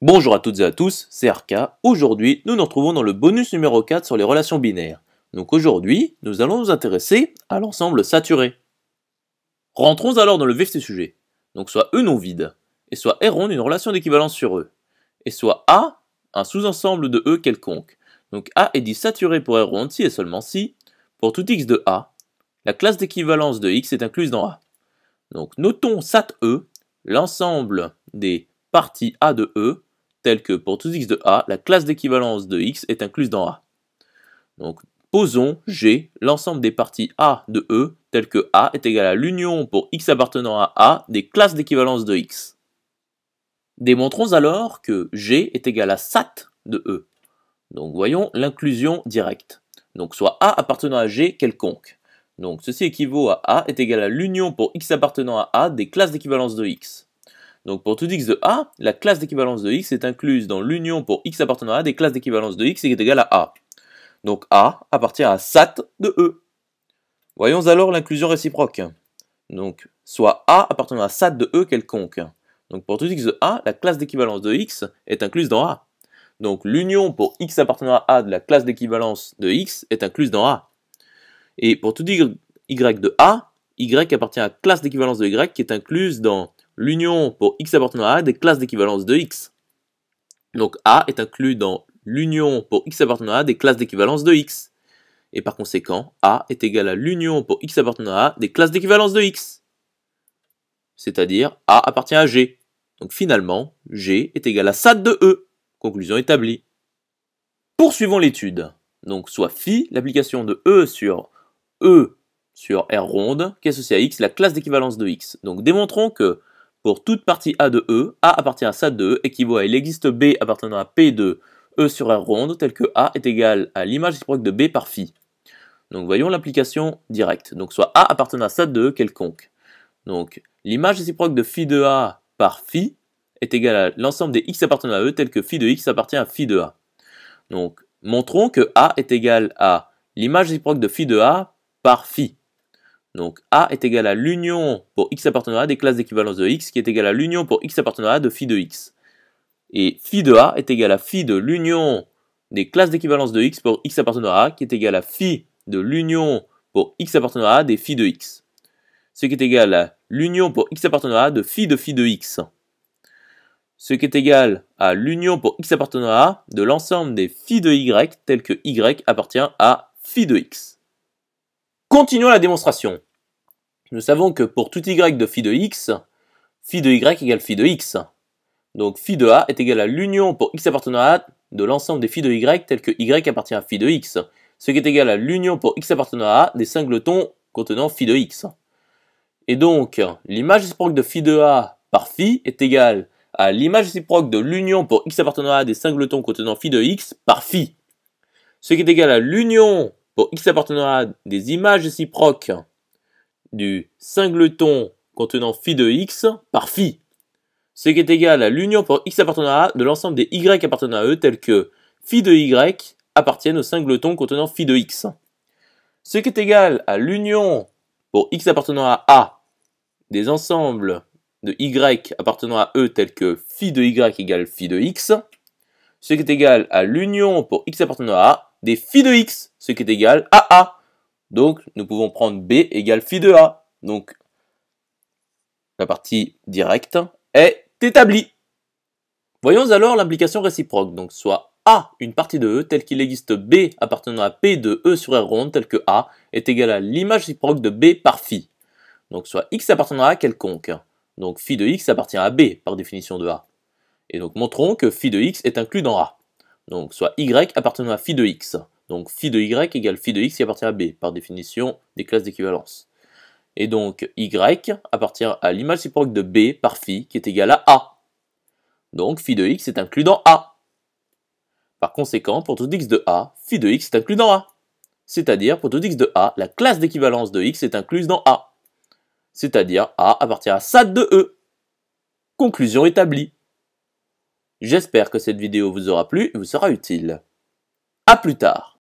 Bonjour à toutes et à tous, c'est Arca. Aujourd'hui, nous nous retrouvons dans le bonus numéro 4 sur les relations binaires. Donc aujourd'hui, nous allons nous intéresser à l'ensemble saturé. Rentrons alors dans le vif du sujet. Donc soit E non vide, et soit R une relation d'équivalence sur E, et soit A, un sous-ensemble de E quelconque. Donc A est dit saturé pour R si et seulement si, pour tout x de A, la classe d'équivalence de x est incluse dans A. Donc notons SAT E, l'ensemble des parties A de E tel que pour tous x de A, la classe d'équivalence de x est incluse dans A. Donc posons G l'ensemble des parties A de E telles que A est égal à l'union pour x appartenant à A des classes d'équivalence de x. Démontrons alors que G est égal à SAT de E. Donc voyons l'inclusion directe. Donc soit A appartenant à G quelconque. Donc ceci équivaut à A est égal à l'union pour x appartenant à A des classes d'équivalence de x. Donc pour tout x de A, la classe d'équivalence de x est incluse dans l'union pour x appartenant à A des classes d'équivalence de x qui est égale à A. Donc A appartient à SAT de E. Voyons alors l'inclusion réciproque. Donc soit A appartenant à SAT de E quelconque. Donc pour tout x de A, la classe d'équivalence de x est incluse dans A. Donc l'union pour x appartenant à A de la classe d'équivalence de x est incluse dans A. Et pour tout y de A, y appartient à classe d'équivalence de y qui est incluse dans l'union pour x appartenant à A des classes d'équivalence de x. Donc A est inclus dans l'union pour x appartenant à A des classes d'équivalence de x. Et par conséquent, A est égal à l'union pour x appartenant à A des classes d'équivalence de x. C'est-à-dire A appartient à G. Donc finalement, G est égal à SAT de E. Conclusion établie. Poursuivons l'étude. Donc soit phi, l'application de E sur E sur R ronde, qui est associée à X, la classe d'équivalence de X. Donc démontrons que pour toute partie A de E, A appartient à sa de E équivaut à il existe B appartenant à P de E sur R ronde, tel que A est égal à l'image réciproque de B par phi. Donc voyons l'application directe. Donc soit A appartenant à sa de E quelconque. Donc l'image réciproque de phi de A par phi est égale à l'ensemble des x appartenant à E tel que phi de x appartient à phi de A. Donc montrons que A est égal à l'image réciproque de phi de A par phi. Donc A est égal à l'union pour x appartenant à des classes d'équivalence de x qui est égal à l'union pour x appartenant à de phi de x. Et phi de A est égal à phi de l'union des classes d'équivalence de x pour x appartenant à A qui est égal à phi de l'union pour x appartenant à des phi de x. Ce qui est égal à l'union pour x appartenant à A de phi de phi de x. Ce qui est égal à l'union pour x appartenant à A de l'ensemble des phi de y tel que y appartient à phi de x. Continuons la démonstration. Nous savons que pour tout y de phi de x, phi de y égale phi de x. Donc phi de a est égal à l'union pour x appartenant à a de l'ensemble des phi de y tel que y appartient à phi de x, ce qui est égal à l'union pour x appartenant à a des singletons contenant phi de x. Et donc, l'image réciproque de phi de a par phi est égale à l'image réciproque de l'union pour x appartenant à a des singletons contenant phi de x par phi, ce qui est égal à l'union pour x appartenant à a des images réciproques du singleton contenant phi de x par phi, ce qui est égal à l'union pour x appartenant à A de l'ensemble des y appartenant à E tels que phi de y appartiennent au singleton contenant phi de x. Ce qui est égal à l'union pour x appartenant à A des ensembles de y appartenant à E tels que phi de y égale phi de x, ce qui est égal à l'union pour x appartenant à A des phi de x, ce qui est égal à A. Donc, nous pouvons prendre B égale phi de A. Donc, la partie directe est établie. Voyons alors l'implication réciproque. Donc, soit A, une partie de E, telle qu'il existe B appartenant à P de E sur R ronde, telle que A, est égale à l'image réciproque de B par phi. Donc, soit X appartenant à A quelconque. Donc, phi de X appartient à B, par définition de A. Et donc, montrons que phi de X est inclus dans A. Donc, soit Y appartenant à phi de X. Donc phi de y égale phi de x qui appartient à B, par définition des classes d'équivalence. Et donc y appartient à l'image réciproque de B par phi qui est égale à A. Donc phi de x est inclus dans A. Par conséquent, pour tout x de A, phi de x est inclus dans A. C'est-à-dire, pour tout x de A, la classe d'équivalence de x est incluse dans A. C'est-à-dire, A appartient à SAD de E. Conclusion établie. J'espère que cette vidéo vous aura plu et vous sera utile. A plus tard